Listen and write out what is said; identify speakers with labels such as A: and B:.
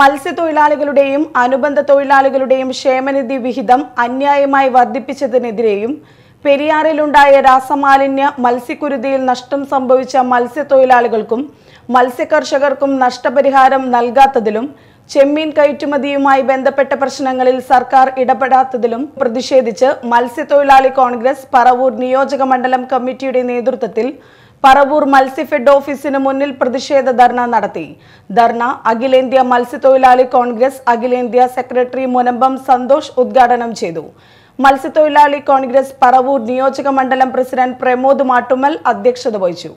A: മത്സ്യത്തൊഴിലാളികളുടെയും അനുബന്ധ തൊഴിലാളികളുടെയും ക്ഷേമനിധി വിഹിതം അന്യായമായി വർദ്ധിപ്പിച്ചതിനെതിരെയും പെരിയാറിലുണ്ടായ രാസമാലിന്യ മത്സ്യക്കുരുതിയിൽ നഷ്ടം സംഭവിച്ച മത്സ്യത്തൊഴിലാളികൾക്കും മത്സ്യകർഷകർക്കും നഷ്ടപരിഹാരം നൽകാത്തതിലും ചെമ്മീൻ കയറ്റുമതിയുമായി ബന്ധപ്പെട്ട പ്രശ്നങ്ങളിൽ സർക്കാർ ഇടപെടാത്തതിലും പ്രതിഷേധിച്ച് മത്സ്യത്തൊഴിലാളി കോൺഗ്രസ് പറവൂർ നിയോജക മണ്ഡലം കമ്മിറ്റിയുടെ നേതൃത്വത്തിൽ പറവൂർ മത്സ്യഫെഡ് ഓഫീസിന് മുന്നിൽ പ്രതിഷേധ ധർണ നടത്തി ധർണ അഖിലേന്ത്യാ മത്സ്യത്തൊഴിലാളി കോൺഗ്രസ് അഖിലേന്ത്യാ സെക്രട്ടറി മുനമ്പം സന്തോഷ് ഉദ്ഘാടനം ചെയ്തു മത്സ്യത്തൊഴിലാളി കോൺഗ്രസ് പറവൂർ നിയോജക മണ്ഡലം പ്രസിഡന്റ് പ്രമോദ് മാട്ടുമൽ അധ്യക്ഷത
B: വഹിച്ചു